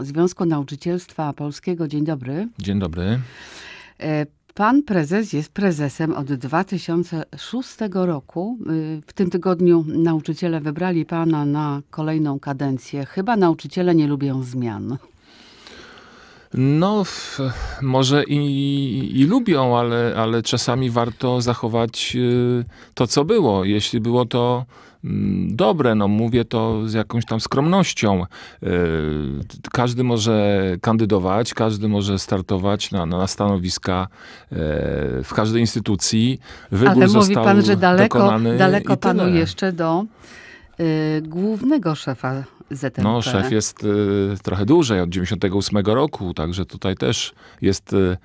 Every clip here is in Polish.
Związku Nauczycielstwa Polskiego. Dzień dobry. Dzień dobry. E, pan prezes jest prezesem od 2006 roku. E, w tym tygodniu nauczyciele wybrali pana na kolejną kadencję. Chyba nauczyciele nie lubią zmian. No, może i, i, lubią, ale, ale czasami warto zachować y, to, co było. Jeśli było to Mm, dobre. No mówię to z jakąś tam skromnością. E, każdy może kandydować, każdy może startować na, na stanowiska e, w każdej instytucji. Wybór Ale mówi pan, że daleko, daleko panu jeszcze do y, głównego szefa E no, szef jest y, trochę dłużej, od 98 roku, także tutaj też jest y,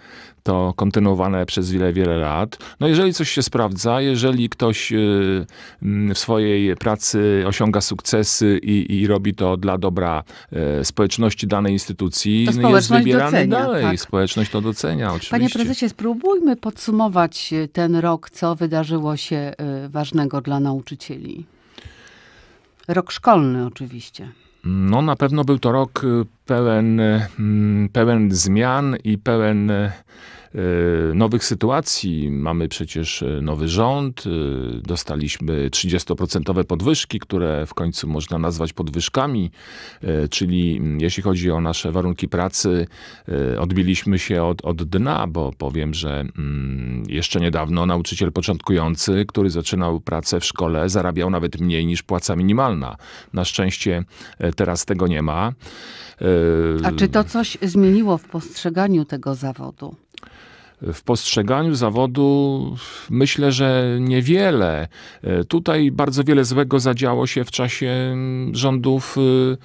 to kontynuowane przez wiele, wiele lat. No jeżeli coś się sprawdza, jeżeli ktoś y, mm, w swojej pracy osiąga sukcesy i, i robi to dla dobra y, społeczności danej instytucji, to no, jest wybierany docenia, tak. dalej. Tak. Społeczność to docenia, oczywiście. Panie prezesie, spróbujmy podsumować y, ten rok, co wydarzyło się y, ważnego dla nauczycieli. Rok szkolny oczywiście. No na pewno był to rok y, pełen, y, mm, pełen zmian i pełen Y, nowych sytuacji. Mamy przecież y, nowy rząd, y, dostaliśmy 30% podwyżki, które w końcu można nazwać podwyżkami, czyli mm, jeśli chodzi o nasze warunki pracy, odbiliśmy się od, od dna, bo powiem, że mm, jeszcze niedawno nauczyciel początkujący, który zaczynał pracę w szkole, zarabiał nawet mniej niż płaca minimalna. Na szczęście teraz tego nie ma. A czy to coś zmieniło w postrzeganiu tego zawodu? w postrzeganiu zawodu myślę, że niewiele. E, tutaj bardzo wiele złego zadziało się w czasie mm, rządów y,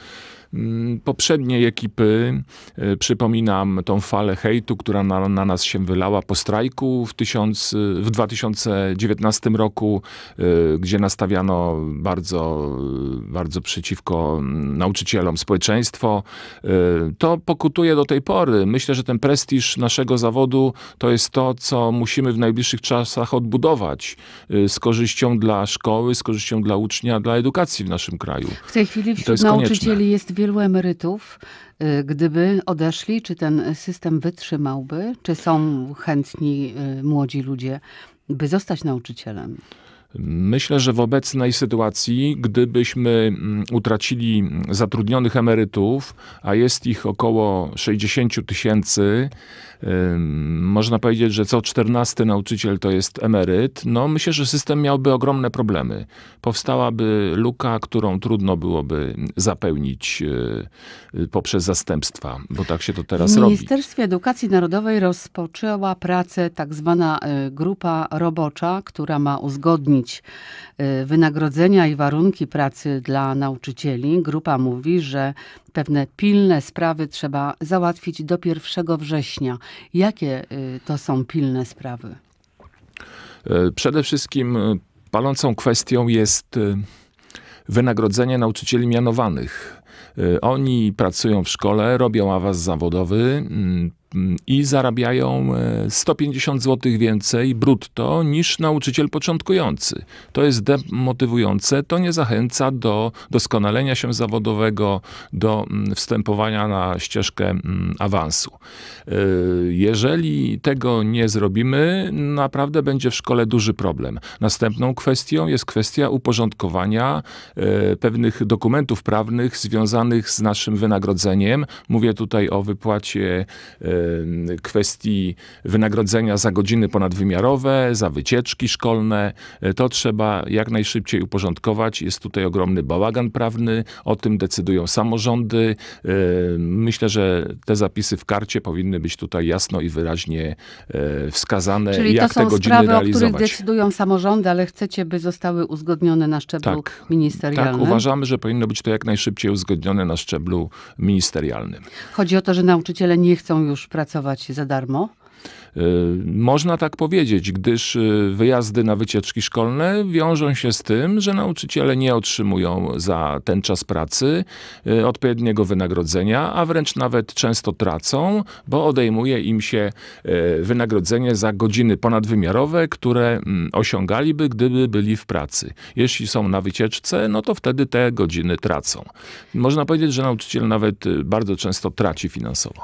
Mm, poprzedniej ekipy. E, przypominam tą falę hejtu, która na, na nas się wylała po strajku w, tysiąc, e, w 2019 roku, e, gdzie nastawiano bardzo, bardzo przeciwko mm, nauczycielom społeczeństwo. To pokutuje do tej pory. Myślę, że ten prestiż naszego zawodu to jest to, co musimy w najbliższych czasach odbudować z korzyścią dla szkoły, z korzyścią dla ucznia, dla edukacji w naszym kraju. W tej chwili wśród nauczycieli konieczne. jest wielu emerytów, y, gdyby odeszli, czy ten system wytrzymałby? Czy są chętni y, młodzi ludzie, by zostać nauczycielem? Myślę, że w obecnej sytuacji, gdybyśmy mm, utracili zatrudnionych emerytów, a jest ich około 60 tysięcy, można powiedzieć, że co 14 nauczyciel to jest emeryt, no myślę, że system miałby ogromne problemy. Powstałaby luka, którą trudno byłoby zapełnić y, y, poprzez zastępstwa, bo tak się to teraz robi. W Ministerstwie Edukacji Narodowej rozpoczęła pracę tak zwana y, grupa robocza, która ma uzgodnić zmienić y, wynagrodzenia i warunki pracy dla nauczycieli. Grupa mówi, że pewne pilne sprawy trzeba załatwić do 1 września. Jakie y, to są pilne sprawy? E, przede wszystkim y, palącą kwestią jest wynagrodzenie nauczycieli mianowanych. Oni pracują w szkole, robią awans zawodowy, mm, i zarabiają 150 e, zł więcej brutto niż nauczyciel początkujący. To jest demotywujące, to nie zachęca do doskonalenia się zawodowego, do mm, wstępowania na ścieżkę mm, awansu. E, jeżeli tego nie zrobimy, naprawdę będzie w szkole duży problem. Następną kwestią jest kwestia uporządkowania e, pewnych dokumentów prawnych związanych z naszym wynagrodzeniem. Mówię tutaj o wypłacie Y, kwestii wynagrodzenia za godziny ponadwymiarowe, za wycieczki szkolne. Y, to trzeba jak najszybciej uporządkować. Jest tutaj ogromny bałagan prawny, o tym decydują samorządy. Y, myślę, że te zapisy w karcie powinny być tutaj jasno i wyraźnie wskazane, Czyli jak te godziny sprawy, realizować. o których decydują samorządy, ale chcecie, by zostały uzgodnione na szczeblu tak, ministerialnym? Tak, uważamy, że powinno być to jak najszybciej uzgodnione na szczeblu ministerialnym. Chodzi o to, że nauczyciele nie chcą już pracować za darmo. Y, można tak powiedzieć, gdyż y, wyjazdy na wycieczki szkolne wiążą się z tym, że nauczyciele nie otrzymują za ten czas pracy y, odpowiedniego wynagrodzenia, a wręcz nawet często tracą, bo odejmuje im się wynagrodzenie za godziny ponadwymiarowe, które mm, osiągaliby, gdyby byli w pracy. Jeśli są na wycieczce, no to wtedy te godziny tracą. Można powiedzieć, że nauczyciel nawet bardzo często traci finansowo.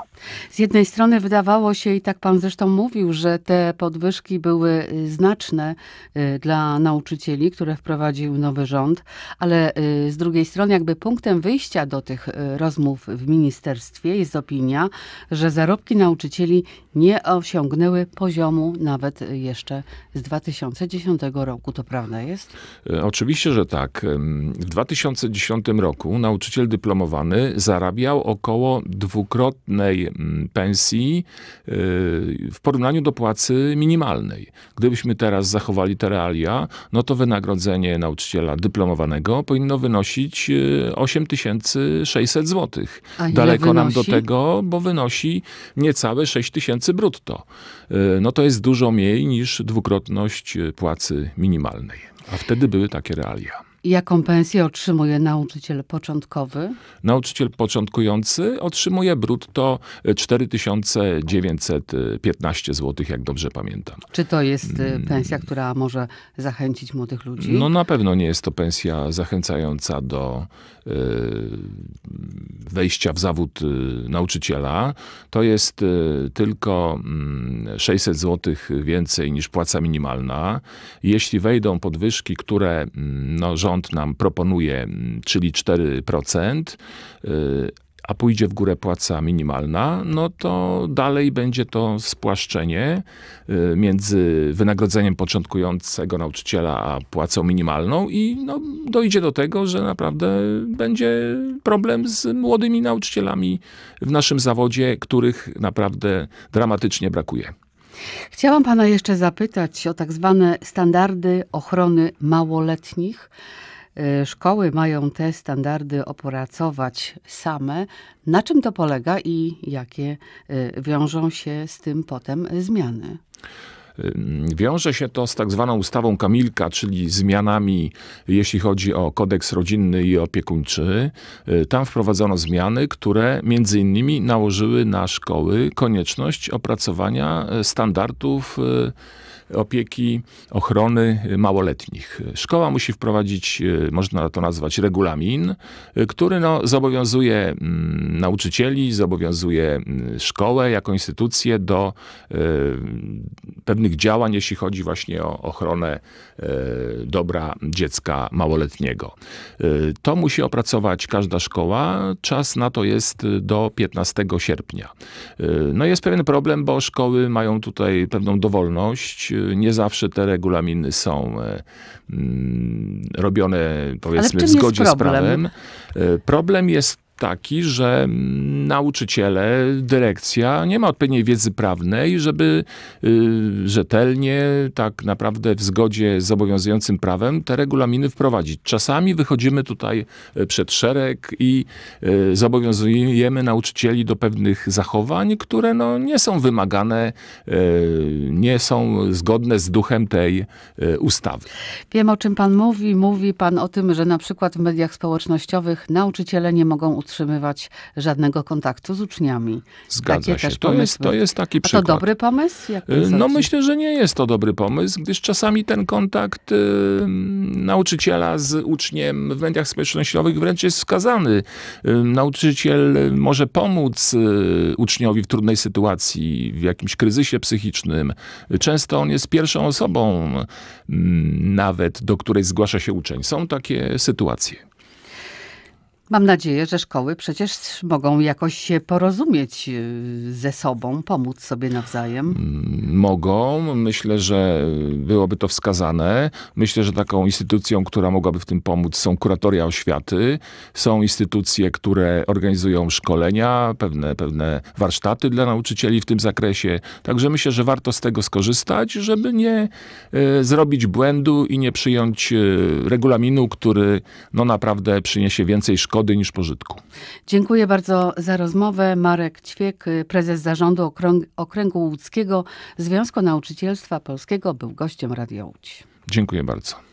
Z jednej strony wydawało się, i tak pan zresztą mówił, że te podwyżki były y, znaczne y, dla nauczycieli, które wprowadził nowy rząd, ale y, z drugiej strony jakby punktem wyjścia do tych rozmów w ministerstwie jest opinia, że zarobki nauczycieli nie osiągnęły poziomu nawet jeszcze z 2010 roku. To prawda jest? E, oczywiście, że tak. W 2010 roku nauczyciel dyplomowany zarabiał około dwukrotnej mm, pensji e, w porównaniu do płacy minimalnej. Gdybyśmy teraz zachowali te realia, no to wynagrodzenie nauczyciela dyplomowanego powinno wynosić 8600 e, zł. Daleko wynosi? nam do tego, bo wynosi niecałe 6000 brutto. E, no to jest dużo mniej niż dwukrotność e, płacy minimalnej. A wtedy były takie realia. Jaką pensję otrzymuje nauczyciel początkowy? Nauczyciel początkujący otrzymuje brutto 4915 e, zł, jak dobrze pamiętam. Czy to jest e, mm. pensja, która może zachęcić młodych ludzi? No na pewno nie jest to pensja zachęcająca do e, wejścia w zawód nauczyciela. To jest tylko 600 mm, zł więcej niż płaca minimalna. Jeśli wejdą podwyżki, które mm, no, rząd rząd nam proponuje, mm, czyli 4%, y, a pójdzie w górę płaca minimalna, no to dalej będzie to spłaszczenie y, między wynagrodzeniem początkującego nauczyciela a płacą minimalną i no, dojdzie do tego, że naprawdę będzie problem z młodymi nauczycielami w naszym zawodzie, których naprawdę dramatycznie brakuje. Chciałam Pana jeszcze zapytać o tak zwane standardy ochrony małoletnich. E, szkoły mają te standardy opracować same. Na czym to polega i jakie e, wiążą się z tym potem zmiany? Wiąże się to z tak zwaną ustawą Kamilka, czyli zmianami, jeśli chodzi o kodeks rodzinny i opiekuńczy. Y, tam wprowadzono zmiany, które między innymi nałożyły na szkoły konieczność opracowania y, standardów y, opieki, ochrony małoletnich. Szkoła musi wprowadzić, można to nazwać regulamin, który no, zobowiązuje mm, nauczycieli, zobowiązuje mm, szkołę jako instytucję do pewnych innych działań, jeśli chodzi właśnie o ochronę e, dobra dziecka małoletniego. E, to musi opracować każda szkoła. Czas na to jest e, do 15 sierpnia. No jest pewien problem, bo szkoły mają tutaj pewną dowolność. Nie zawsze te regulaminy są mm, robione powiedzmy w zgodzie z prawem. Problem jest taki, że nauczyciele, dyrekcja nie ma odpowiedniej wiedzy prawnej, żeby y, rzetelnie, tak naprawdę w zgodzie z obowiązującym prawem te regulaminy wprowadzić. Czasami wychodzimy tutaj y, przed szereg i y, zobowiązujemy nauczycieli do pewnych zachowań, które no, nie są wymagane, nie są zgodne z duchem tej ustawy. Wiem o czym pan mówi. Mówi pan o tym, że na przykład w mediach społecznościowych nauczyciele nie mogą utrzymywać żadnego kontaktu z uczniami. Zgadza Takie się. To jest, to jest taki przykład. A to dobry pomysł? Y, no myślę, że nie jest to dobry pomysł, gdyż czasami ten kontakt y, nauczyciela z uczniem w mediach społecznościowych wręcz jest skazany. Y, nauczyciel może pomóc y, uczniowi w trudnej sytuacji, w jakimś kryzysie psychicznym. Często on jest pierwszą osobą mm, nawet, do której zgłasza się uczeń. Są takie sytuacje. Mam nadzieję, że szkoły przecież mogą jakoś się porozumieć y, ze sobą, pomóc sobie nawzajem. Mm, mogą. Myślę, że byłoby to wskazane. Myślę, że taką instytucją, która mogłaby w tym pomóc są kuratoria oświaty. Są instytucje, które organizują szkolenia, pewne, pewne warsztaty dla nauczycieli w tym zakresie. Także myślę, że warto z tego skorzystać, żeby nie y, zrobić błędu i nie przyjąć y, regulaminu, który no, naprawdę przyniesie więcej szkół szkody niż pożytku. Dziękuję bardzo za rozmowę. Marek Ćwiek, prezes zarządu Okręgu Łódzkiego Związku Nauczycielstwa Polskiego, był gościem Radio Łódź. Dziękuję bardzo.